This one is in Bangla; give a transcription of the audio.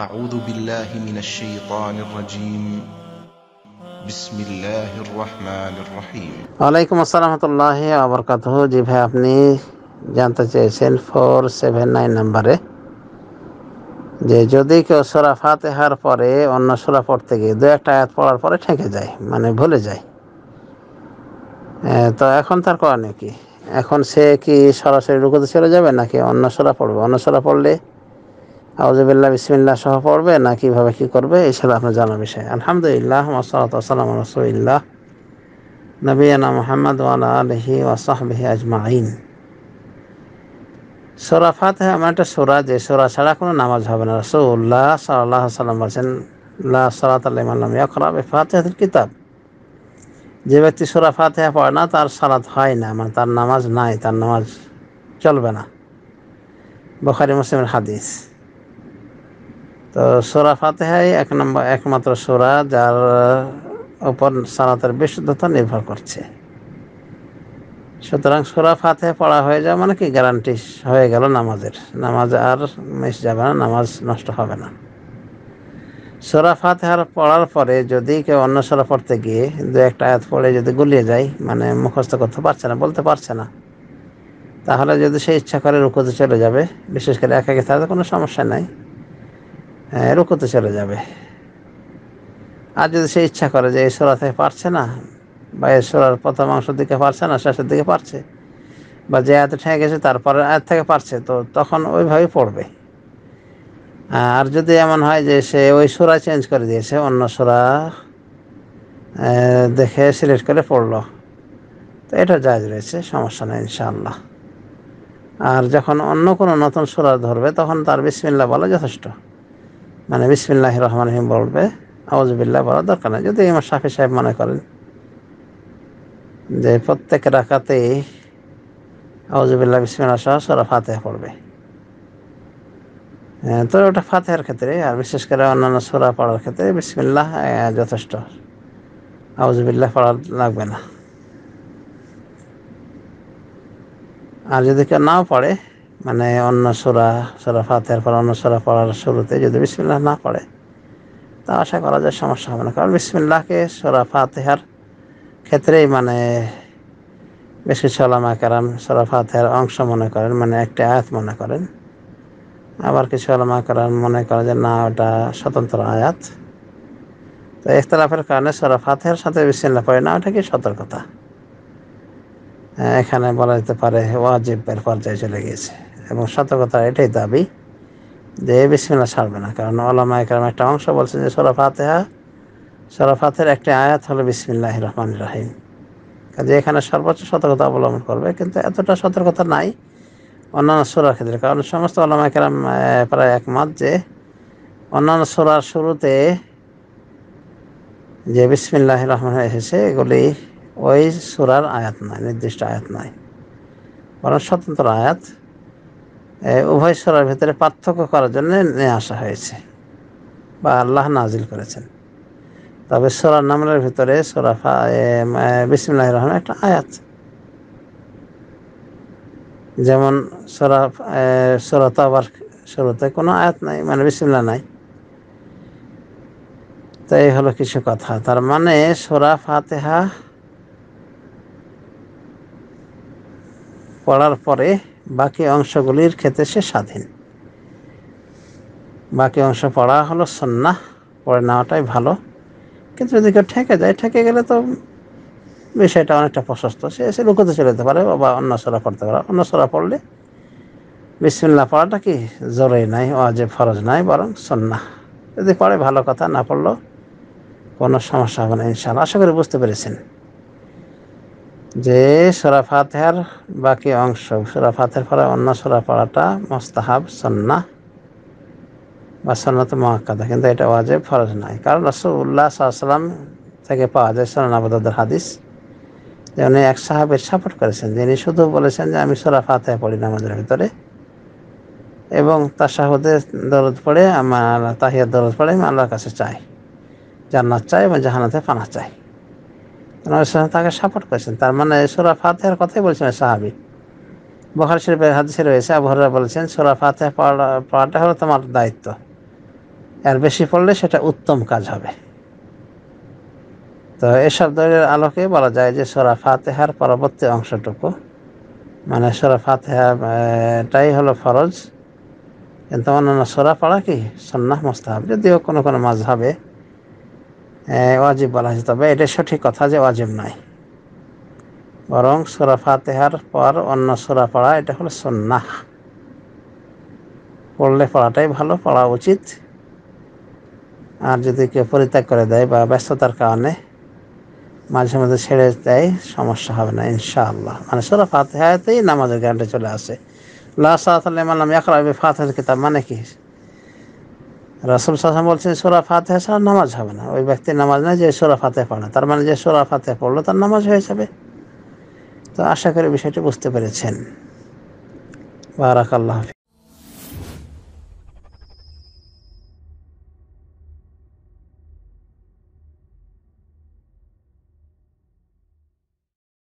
أعوذ بالله من الشيطان الرجيم بسم الله الرحمن الرحيم وعليكم السلام ورحمة الله وبركاته জি ভাই আপনি জানতে চেয়েছেন 479 নম্বরে যে যদি কেউ সোরা ফাতেহার পরে অন্য সোরা পড়তে গিয়ে দু একটা আয়াত পড়ার পরে ঠেকে যায় মানে ভুলে যায় তো এখন তার করণীয় কি এখন সে কি সরাসরি রুকুতে চলে যাবে নাকি অন্য সোরা পড়বে অন্য সোরা পড়লে আউজবিল্লা বিসমিল্লাহ সহ পড়বে না কীভাবে কী করবে এই সব আপনার জানা বিষয় আলহামদুলিল্লাহ ওসলাতাম রসুল্লাহ নবীনা মোহাম্মদ ওয়ালা আলহি ওয়াসাহবিহি আজমাইন সোরা ফাতে মানে এমন একটা সোরা যে সোরা ছাড়া কোনো নামাজ হবে না রসুল্লাহ সাল্লাহ সাল্লাম বলছেন সালাত আল্লাহ ইয়াকরাব ফাতেহাতুল কিতাব যে ব্যক্তি সোরা ফাতে পড়ে না তার সালাত হয় না মানে তার নামাজ নাই তার নামাজ চলবে না বখারি মুসলিমের হাদিস তো সোরা ফাতেহাই এক নম্বর একমাত্র সোরা যার ওপর সালাতের বিশুদ্ধতা নির্ভর করছে সুতরাং সোরা ফাতে পড়া হয়ে যাওয়া মানে কি গ্যারান্টি হয়ে গেল নামাজের নামাজ আর মিস যাবে না নামাজ নষ্ট হবে না সোরা ফাতেহার পড়ার পরে যদি কেউ অন্য সোরা পড়তে গিয়ে দু একটা আয়াত পড়ে যদি গুলিয়ে যায় মানে মুখস্থ করতে পারছে না বলতে পারছে না তাহলে যদি সে ইচ্ছা করে রুকুতে চলে যাবে বিশেষ করে একাকে থাকতে কোনো সমস্যা নাই হ্যাঁ, রুকুতে চলে যাবে আর যদি সে ইচ্ছা করে যে এই সোরা থেকে পারছে না বা এই সোরার প্রথম অংশের দিকে পারছে না শেষের দিকে পারছে বা যে এত ঠেকে গেছে তারপরে এত থেকে পারছে তো তখন ওইভাবেই পড়বে আর যদি এমন হয় যে সে ওই সোরা চেঞ্জ করে দিয়েছে অন্য সোরা দেখে সিলেক্ট করে পড়লো তো এটা জায়জ রয়েছে সমস্যা নেই ইনশাআল্লাহ আর যখন অন্য কোনো নতুন সোরা ধরবে তখন তার বিসমিল্লা বলা যথেষ্ট মানে বিসমিল্লাহ রহমান রহিম বলবে আওয়াজবিল্লাহ বলার দরকার নেই যদি আমার সাফি সাহেব মনে করেন যে প্রত্যেক রাখাতেই আউজবিল্লাহ বিসমিল্লা সহ সরা ফাতে পড়বে হ্যাঁ, তো ওটা ফাতেহার ক্ষেত্রে আর বিশেষ করে অন্যান্য সোরা পড়ার ক্ষেত্রে বিসমিল্লাহ যথেষ্ট আউজবিল্লাহ পড়া লাগবে না আর যদি কেউ নাও পড়ে মানে অন্য সুরা সুরা ফাতের পর অন্য সুরা পড়ার শুরুতে যদি বিসমিল্লাহ না পড়ে তা আশা করা যায় সমস্যা হবে না কারণ বিসমিল্লাহকে সুরা ফাতেহার ক্ষেত্রেই মানে বেশ কিছু আলামা কারাম সুরা ফাতেহার অংশ মনে করেন মানে একটি আয়াত মনে করেন আবার কিছু আলামা কারাম মনে করে যে না ওটা স্বতন্ত্র আয়াত তো ইখতলাফের কারণে সুরা ফাতেহার সাথে বিসমিল্লাহ পড়ে না ওটা কি সতর্কতা এখানে বলা যেতে পারে ওয়াজিবের পর্যায়ে চলে গিয়েছে এবং সতর্কতার এটাই দাবি যে বিসমিল্লা ছাড়বে না কারণ ওলামা একরাম একটা অংশ বলছে যে সোরা ফাতেহা সোরা ফাতের একটি আয়াত হলো বিসমিল্লাহ রহমান রাহিম কাজে এখানে সর্বোচ্চ সতর্কতা অবলম্বন করবে কিন্তু এতটা সতর্কতা নাই অন্যান্য সোরার ক্ষেত্রে কারণ সমস্ত ওলামা একরাম প্রায় একমত যে অন্যান্য সোরার শুরুতে যে বিসমিল্লাহ রহমান এসেছে এগুলি ওই সুরার আয়াত নয় নির্দিষ্ট আয়াত নয় বরং স্বতন্ত্র আয়াত উভয় সরার ভিতরে পার্থক্য করার জন্য নিয়ে আসা হয়েছে বা আল্লাহ নাজিল করেছেন তবে সোরা নামলের ভিতরে সোরা বিসমুল্লাহ রহমান একটা আয়াত যেমন সোরা সোরা আবার শুরুতে কোনো আয়াত নাই মানে বিসমুল্লাহ নাই তো এই হলো কিছু কথা তার মানে সোরা ফাতেহা পড়ার পরে বাকি অংশগুলির ক্ষেত্রে সে স্বাধীন বাকি অংশ পড়া হলো সন্না পড়ে নেওয়াটাই ভালো কিন্তু যদি কেউ ঠেকে যায় ঠেকে গেলে তো বিষয়টা অনেকটা প্রশস্ত সে এসে লুকোতে চলে যেতে পারে বা অন্য সরা পড়তে পারে অন্য সরা পড়লে বিসমিল্লা পড়াটা কি জরুরি নাই যে ফরজ নাই বরং সন্না যদি পড়ে ভালো কথা না পড়লেও কোনো সমস্যা হবে না ইনশাল্লাহ আশা করি বুঝতে পেরেছেন যে সোরা ফাতেহার বাকি অংশ সোরা ফাতেহার পরে অন্য সোরা পড়াটা মোস্তাহাব সন্না বা সন্নাত মহাকাদা কিন্তু এটা ওয়াজে ফরজ নাই কারণ রসুল্লাহ সাল্লাম থেকে পাওয়া যায় সোনা হাদিস যে উনি এক সাহাবের সাপোর্ট করেছেন যিনি শুধু বলেছেন যে আমি সোরা ফাতেহা পড়ি আমাদের ভিতরে এবং তার তাসাহুদের দরদ পড়ে আমার তাহিয়ার দরদ পড়ে আমি আল্লাহর কাছে চাই জান্নাত চাই এবং জাহানাতে পানা চাই তাকে সাপোর্ট করেছেন তার মানে সোরা ফাতেহার কথাই বলছেন সাহাবি বখার শরীফের হাদিসে রয়েছে আবহাওয়া বলছেন সোরা ফাতেহা পড়া পড়াটা হলো তোমার দায়িত্ব এর বেশি পড়লে সেটা উত্তম কাজ হবে তো এসব দলের আলোকে বলা যায় যে সোরা ফাতেহার পরবর্তী অংশটুকু মানে সোরা ফাতেহাটাই হলো ফরজ কিন্তু অন্যান্য সোরা পড়া কি সন্ন্যাস মোস্তাহাব যদিও কোনো কোনো মাঝ হবে ওয়াজিব বলা হয়েছে তবে এটা সঠিক কথা যে ওয়াজিব নয় বরং সোরা ফাতেহার পর অন্য সোরা পড়া এটা হলো সন্ন্যাহ পড়লে পড়াটাই ভালো পড়া উচিত আর যদি কেউ পরিত্যাগ করে দেয় বা ব্যস্ততার কারণে মাঝে মাঝে ছেড়ে দেয় সমস্যা হবে না ইনশাআল্লাহ মানে সোরা ফাতেহাতেই নামাজের গানটা চলে আসে লা সালাম ইয়াকরা ফাতেহার কিতাব মানে কি রাসুল সাসাম বলছেন সোরা ফাতে ছাড়া নামাজ হবে না ওই ব্যক্তির নামাজ নয় যে সোরা ফাতে পড়ে তার মানে যে সোরা ফাতে পড়লো তার নামাজ হয়ে যাবে তো আশা করি বিষয়টি বুঝতে পেরেছেন বারাক আল্লাহ